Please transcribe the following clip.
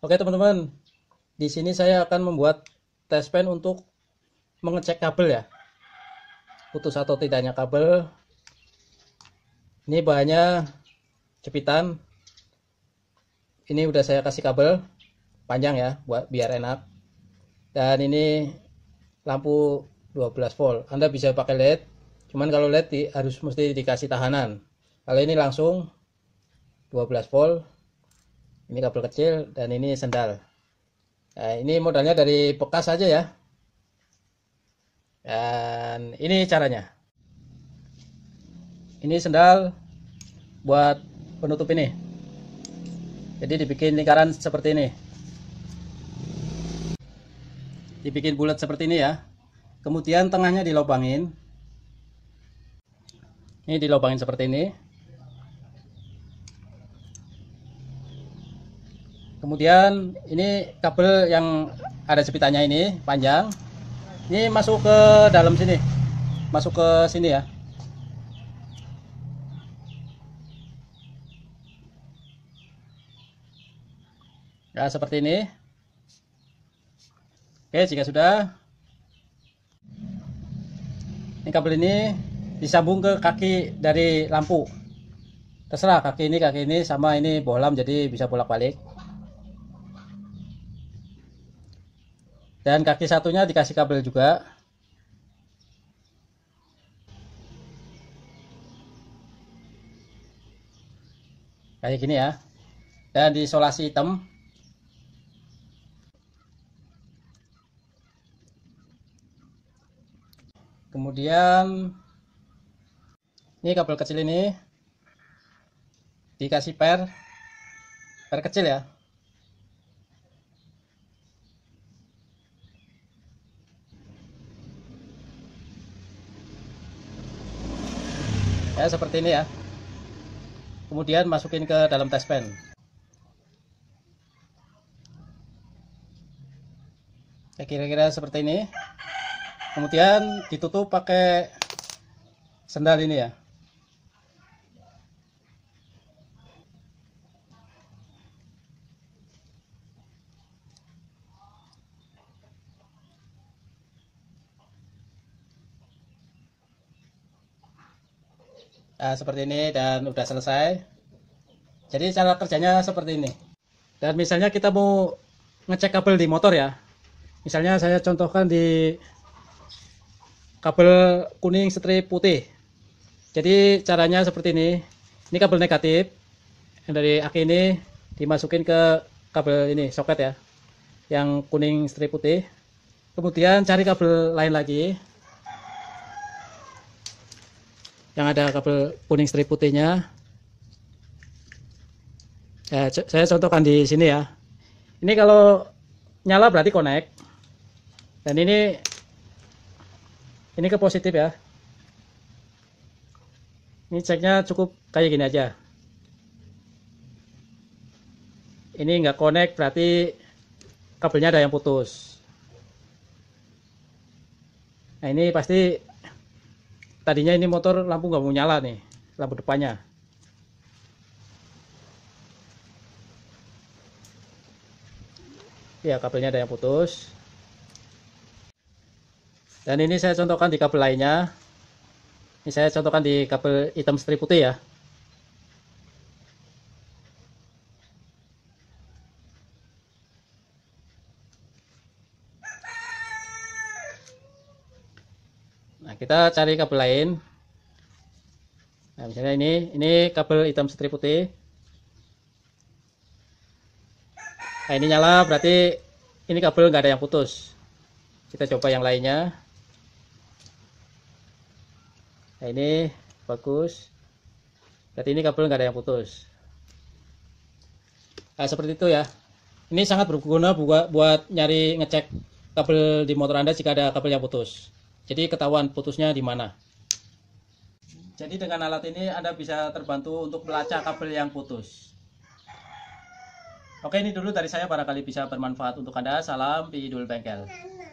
Oke teman-teman, di sini saya akan membuat test pen untuk mengecek kabel ya. Putus atau tidaknya kabel. Ini bahannya cepitan, Ini udah saya kasih kabel panjang ya buat biar enak. Dan ini lampu 12 volt. Anda bisa pakai LED. Cuman kalau LED di, harus mesti dikasih tahanan. Kalau ini langsung 12 volt ini kabel kecil dan ini sendal nah, ini modalnya dari bekas aja ya dan ini caranya ini sendal buat penutup ini jadi dibikin lingkaran seperti ini dibikin bulat seperti ini ya kemudian tengahnya dilobangin ini dilobangin seperti ini kemudian ini kabel yang ada jepitannya ini panjang ini masuk ke dalam sini masuk ke sini ya ya seperti ini oke jika sudah ini kabel ini disambung ke kaki dari lampu terserah kaki ini kaki ini sama ini bolam jadi bisa bolak-balik dan kaki satunya dikasih kabel juga kayak gini ya dan diisolasi hitam kemudian ini kabel kecil ini dikasih per per kecil ya ya seperti ini ya kemudian masukin ke dalam tespen ya kira-kira seperti ini kemudian ditutup pakai sendal ini ya nah, seperti ini dan udah selesai jadi cara kerjanya seperti ini dan misalnya kita mau ngecek kabel di motor ya misalnya saya contohkan di kabel kuning strip putih jadi caranya seperti ini ini kabel negatif yang dari aki ini dimasukin ke kabel ini soket ya yang kuning strip putih kemudian cari kabel lain lagi yang ada kabel kuning strip putihnya ya, saya contohkan di sini ya ini kalau nyala berarti connect dan ini ini ke positif ya ini ceknya cukup kayak gini aja ini nggak connect berarti kabelnya ada yang putus nah ini pasti tadinya ini motor lampu nggak mau nyala nih lampu depannya ya kabelnya ada yang putus dan ini saya contohkan di kabel lainnya ini saya contohkan di kabel hitam strip putih ya Nah, kita cari kabel lain. Nah, misalnya ini, ini kabel hitam strip putih. Nah, ini nyala berarti ini kabel nggak ada yang putus. Kita coba yang lainnya. Nah, ini bagus. Berarti ini kabel nggak ada yang putus. Nah, seperti itu ya. Ini sangat berguna buat, buat nyari ngecek kabel di motor Anda jika ada kabel yang putus. Jadi ketahuan putusnya di mana. Jadi dengan alat ini Anda bisa terbantu untuk melacak kabel yang putus. Oke, ini dulu dari saya barangkali bisa bermanfaat untuk Anda. Salam Pidul Bengkel.